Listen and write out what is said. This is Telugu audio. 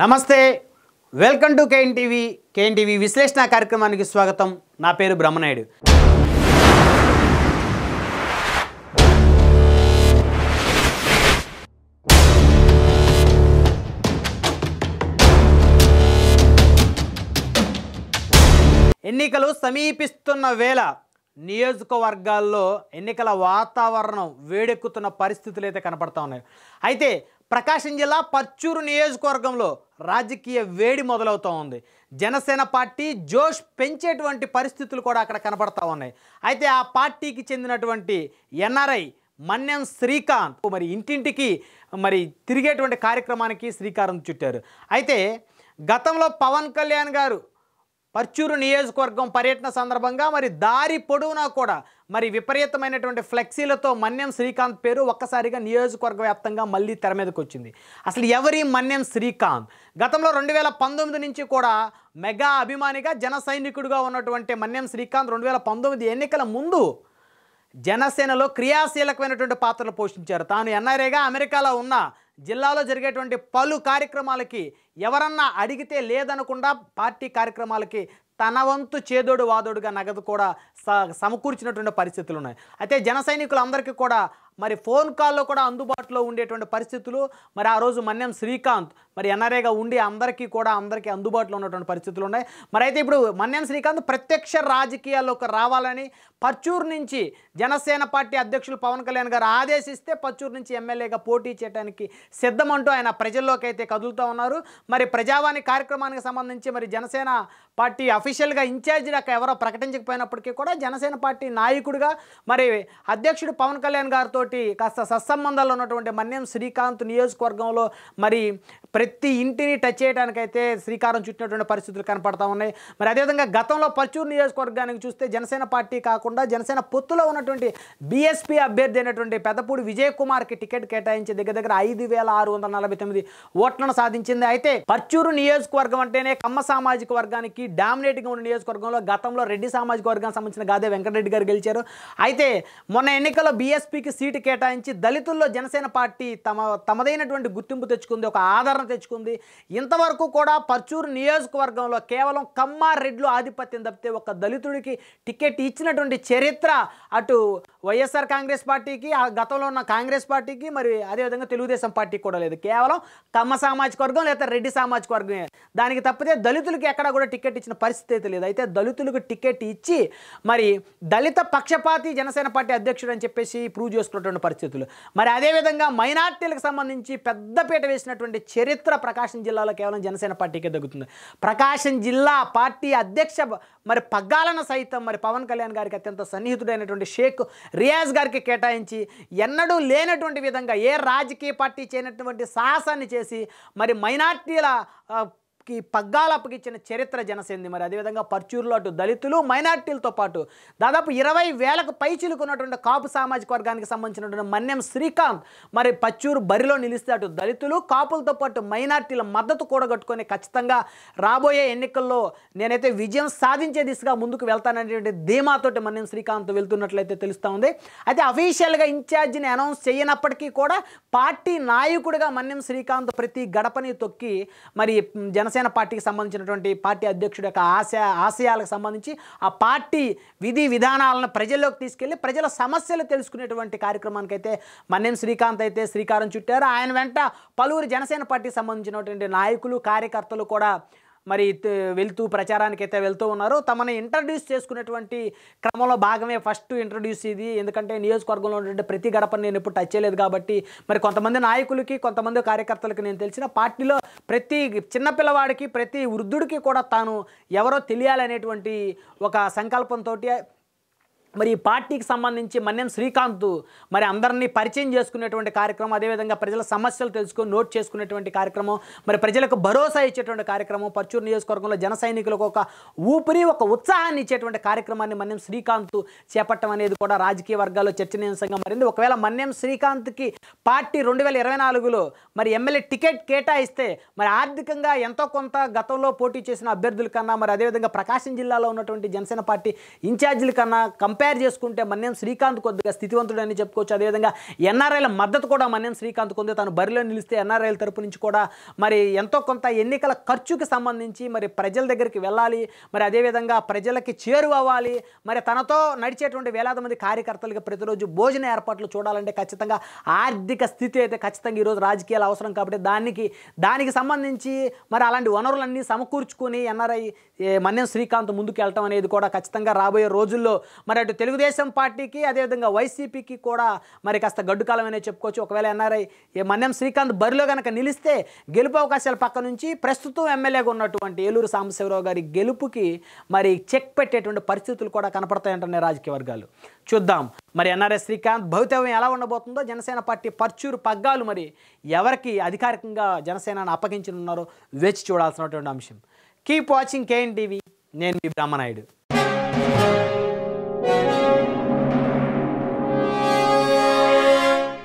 నమస్తే welcome to K N TV K N TV విశ్లేషణ కార్యక్రమానికి స్వాగతం నా పేరు బ్రహ్మనాయుడు ఎన్నికలు సమీపిస్తున్న వేళ నియోజకవర్గాల్లో ఎన్నికల వాతావరణం వేడెక్కుతున్న పరిస్థితులు అయితే కనపడుతూ ఉన్నాయి అయితే ప్రకాశం జిల్లా పచ్చూరు నియోజకవర్గంలో రాజకీయ వేడి మొదలవుతూ ఉంది జనసేన పార్టీ జోష్ పెంచేటువంటి పరిస్థితులు కూడా అక్కడ కనబడతా ఉన్నాయి అయితే ఆ పార్టీకి చెందినటువంటి ఎన్ఆర్ఐ మన్యం శ్రీకాంత్ మరి ఇంటింటికి మరి తిరిగేటువంటి కార్యక్రమానికి శ్రీకారం చుట్టారు అయితే గతంలో పవన్ కళ్యాణ్ గారు పర్చూరు నియోజకవర్గం పర్యటన సందర్భంగా మరి దారి పొడవునా కూడా మరి విపరీతమైనటువంటి ఫ్లెక్సీలతో మన్యం శ్రీకాంత్ పేరు ఒక్కసారిగా నియోజకవర్గ వ్యాప్తంగా మళ్ళీ తెర మీదకి వచ్చింది అసలు ఎవరి మన్యం శ్రీకాంత్ గతంలో రెండు వేల పంతొమ్మిది నుంచి కూడా మెగా అభిమానిగా జన ఉన్నటువంటి మన్యం శ్రీకాంత్ రెండు వేల పంతొమ్మిది ఎన్నికల ముందు జనసేనలో క్రియాశీలకమైనటువంటి పాత్రలు పోషించారు తాను ఎన్ఆర్ఏగా అమెరికాలో ఉన్న జిల్లాలో జరిగేటువంటి పలు కార్యక్రమాలకి ఎవరన్నా అడిగితే లేదనకుండా పార్టీ కార్యక్రమాలకి తన వంతు చేదోడు వాదోడుగా నగదు కూడా స సమకూర్చినటువంటి పరిస్థితులు ఉన్నాయి అయితే జన సైనికులందరికీ కూడా మరి ఫోన్ కాల్లో కూడా అందుబాటులో ఉండేటువంటి పరిస్థితులు మరి ఆ రోజు మన్యం శ్రీకాంత్ మరి ఎన్ఆర్ఏగా ఉండి అందరికీ కూడా అందరికీ అందుబాటులో ఉన్నటువంటి పరిస్థితులు ఉన్నాయి మరి అయితే ఇప్పుడు మన్యం శ్రీకాంత్ ప్రత్యక్ష రాజకీయాల్లోకి రావాలని పర్చూరు నుంచి జనసేన పార్టీ అధ్యక్షులు పవన్ కళ్యాణ్ గారు ఆదేశిస్తే పర్చూరు నుంచి ఎమ్మెల్యేగా పోటీ చేయడానికి సిద్ధమంటూ ఆయన ప్రజల్లోకి అయితే కదులుతూ ఉన్నారు మరి ప్రజావాణి కార్యక్రమానికి సంబంధించి మరి జనసేన పార్టీ అఫీషియల్గా ఇన్ఛార్జ్ దాకా ఎవరో ప్రకటించకపోయినప్పటికీ కూడా జనసేన పార్టీ నాయకుడిగా మరి అధ్యక్షుడు పవన్ కళ్యాణ్ గారితో కాస్త సత్సంబంధాలు ఉన్నటువంటి మన్యం శ్రీకాంత్ నియోజకవర్గంలో మరి ప్రతి ఇంటిని టచ్ చేయడానికైతే శ్రీకారం చుట్టినటువంటి పరిస్థితులు కనపడతా ఉన్నాయి మరి అదేవిధంగా గతంలో పర్చూరు నియోజకవర్గానికి చూస్తే జనసేన పార్టీ కాకుండా జనసేన పొత్తులో ఉన్నటువంటి బీఎస్పీ అభ్యర్థి అయినటువంటి పెద్దపూడి విజయ్ కుమార్కి టికెట్ కేటాయించి దగ్గర దగ్గర ఐదు వేల ఆరు వందల నలభై తొమ్మిది ఓట్లను సాధించింది అయితే పర్చూరు నియోజకవర్గం అంటేనే కమ్మ సామాజిక వర్గానికి డామినేట్ ఉన్న నియోజకవర్గంలో గతంలో రెడ్డి సామాజిక వర్గానికి సంబంధించిన గాదే వెంకటరెడ్డి గారు గెలిచారు అయితే మొన్న ఎన్నికల్లో బీఎస్పీకి సీటు కేటాయించి దళితుల్లో జనసేన పార్టీ తమ తమదైనటువంటి గుర్తింపు తెచ్చుకుంది ఒక ఆదరణ తెచ్చుకుంది ఇంతవరకు కూడా పర్చూరు నియోజకవర్గంలో కేవలం కమ్మారెడ్లు ఆధిపత్యం తప్పితే ఒక దళితుడికి టికెట్ ఇచ్చినటువంటి చరిత్ర అటు వైఎస్ఆర్ కాంగ్రెస్ పార్టీకి ఆ గతంలో ఉన్న కాంగ్రెస్ పార్టీకి మరి అదేవిధంగా తెలుగుదేశం పార్టీకి కూడా లేదు కేవలం కమ్మ సామాజిక వర్గం లేదా రెడ్డి సామాజిక వర్గమే దానికి తప్పితే దళితులకి ఎక్కడా కూడా టికెట్ ఇచ్చిన పరిస్థితి పరిస్థితి లేదు అయితే దళితులకు టికెట్ ఇచ్చి మరి దళిత పక్షపాతి జనసేన పార్టీ అధ్యక్షుడు అని చెప్పేసి ప్రూవ్ చేసుకున్నటువంటి పరిస్థితులు మరి అదేవిధంగా మైనార్టీలకు సంబంధించి పెద్దపీట వేసినటువంటి చరిత్ర ప్రకాశం జిల్లాలో కేవలం జనసేన పార్టీకే దగ్గుతుంది ప్రకాశం జిల్లా పార్టీ అధ్యక్ష మరి పగ్గాలను సైతం మరి పవన్ కళ్యాణ్ గారికి అత్యంత సన్నిహితుడైనటువంటి షేక్ రియాజ్ గారికి కేటాయించి ఎన్నడూ లేనటువంటి విధంగా ఏ రాజకీయ పార్టీ చేయనటువంటి సాహసాన్ని చేసి మరి మైనార్టీల కి పగ్గాలు అప్పగించిన చరిత్ర జనసేంది మరి అదేవిధంగా పర్చూరులో అటు దళితులు మైనార్టీలతో పాటు దాదాపు ఇరవై వేలకు పై చిలుకున్నటువంటి కాపు సామాజిక వర్గానికి సంబంధించినటువంటి మన్యం శ్రీకాంత్ మరి పచ్చూరు బరిలో నిలిస్తే అటు దళితులు కాపులతో పాటు మైనార్టీల మద్దతు కూడగట్టుకొని ఖచ్చితంగా రాబోయే ఎన్నికల్లో నేనైతే విజయం సాధించే దిశగా ముందుకు వెళ్తాననేటువంటి ధీమాతోటి మన్యం శ్రీకాంత్ వెళ్తున్నట్లయితే తెలుస్తూ ఉంది అయితే అఫీషియల్గా ఇన్ఛార్జిని అనౌన్స్ చేయనప్పటికీ కూడా పార్టీ నాయకుడిగా మన్యం శ్రీకాంత్ ప్రతి గడపని తొక్కి మరి జనసేన జనసేన పార్టీకి సంబంధించినటువంటి పార్టీ అధ్యక్షుడు యొక్క ఆశయ ఆశయాలకు సంబంధించి ఆ పార్టీ విధి విధానాలను ప్రజల్లోకి తీసుకెళ్లి ప్రజల సమస్యలు తెలుసుకునేటువంటి కార్యక్రమానికైతే మన్నేం శ్రీకాంత్ అయితే శ్రీకారం చుట్టారు ఆయన వెంట పలువురు జనసేన పార్టీకి సంబంధించినటువంటి నాయకులు కార్యకర్తలు కూడా మరి వెళ్తూ ప్రచారానికి అయితే వెళ్తూ ఉన్నారో తమను ఇంట్రడ్యూస్ చేసుకునేటువంటి క్రమంలో భాగమే ఫస్ట్ ఇంట్రడ్యూస్ ఇది ఎందుకంటే నియోజకవర్గంలో ఉన్నటువంటి ప్రతి గడపను నేను ఇప్పుడు టచ్ చేయలేదు కాబట్టి మరి కొంతమంది నాయకులకి కొంతమంది కార్యకర్తలకి నేను తెలిసిన పార్టీలో ప్రతి చిన్నపిల్లవాడికి ప్రతి వృద్ధుడికి కూడా తాను ఎవరో తెలియాలనేటువంటి ఒక సంకల్పంతో మరి ఈ పార్టీకి సంబంధించి మన్యం శ్రీకాంత్ మరి అందరినీ పరిచయం చేసుకునేటువంటి కార్యక్రమం అదేవిధంగా ప్రజల సమస్యలు తెలుసుకొని నోట్ చేసుకునేటువంటి కార్యక్రమం మరి ప్రజలకు భరోసా ఇచ్చేటువంటి కార్యక్రమం పర్చూరు నియోజకవర్గంలో జన సైనికులకు ఒక ఊపిరి ఒక ఉత్సాహాన్ని ఇచ్చేటువంటి కార్యక్రమాన్ని మన్యం శ్రీకాంత్ చేపట్టడం అనేది కూడా రాజకీయ వర్గాల్లో చర్చనీయాంశంగా మారింది ఒకవేళ మన్యం శ్రీకాంత్కి పార్టీ రెండు వేల ఇరవై నాలుగులో మరి ఎమ్మెల్యే టికెట్ కేటాయిస్తే మరి ఆర్థికంగా ఎంతో కొంత గతంలో పోటీ చేసిన అభ్యర్థుల కన్నా మరి అదేవిధంగా ప్రకాశం జిల్లాలో ఉన్నటువంటి జనసేన పార్టీ ఇన్ఛార్జీల కన్నా కంపేర్ కంపేర్ చేసుకుంటే మన్యం శ్రీకాంత్ కొద్దిగా స్థితివంతుడు అని చెప్పుకోవచ్చు అదేవిధంగా ఎన్ఆర్ఐల మద్దతు కూడా మన్యం శ్రీకాంత్ కొంది తను బరిలో నిలిస్తే ఎన్ఆర్ఐల తరపు నుంచి కూడా మరి ఎంతో కొంత ఎన్నికల ఖర్చుకి సంబంధించి మరి ప్రజల దగ్గరికి వెళ్ళాలి మరి అదేవిధంగా ప్రజలకి చేరువవ్వాలి మరి తనతో నడిచేటువంటి వేలాది మంది కార్యకర్తలకి ప్రతిరోజు భోజన ఏర్పాట్లు చూడాలంటే ఖచ్చితంగా ఆర్థిక స్థితి అయితే ఖచ్చితంగా ఈరోజు రాజకీయాలు అవసరం కాబట్టి దానికి దానికి సంబంధించి మరి అలాంటి వనరులన్నీ సమకూర్చుకుని ఎన్ఆర్ఐ మన్యం శ్రీకాంత్ ముందుకు వెళ్ళటం అనేది కూడా ఖచ్చితంగా రాబోయే రోజుల్లో మరి అటు తెలుగుదేశం పార్టీకి అదేవిధంగా వైసీపీకి కూడా మరి కాస్త గడ్డుకాలం అనేది చెప్పుకోవచ్చు ఒకవేళ ఎన్ఆర్ఐ మన్యం శ్రీకాంత్ బరిలో కనుక నిలిస్తే గెలుపు అవకాశాల పక్క నుంచి ప్రస్తుతం ఎమ్మెల్యేగా ఉన్నటువంటి ఏలూరు సాంబశివరావు గారి గెలుపుకి మరి చెక్ పెట్టేటువంటి పరిస్థితులు కూడా కనపడతాయంటున్నాయి రాజకీయ వర్గాలు చూద్దాం మరి ఎన్ఆర్ఎస్ శ్రీకాంత్ భవితవ్యం ఎలా ఉండబోతుందో జనసేన పార్టీ పర్చూరు పగ్గాలు మరి ఎవరికి అధికారికంగా జనసేనను అప్పగించనున్నారో వేచి చూడాల్సినటువంటి అంశం కీప్ వాచింగ్ కేఎన్ టీవీ నేను మీ బ్రహ్మనాయుడు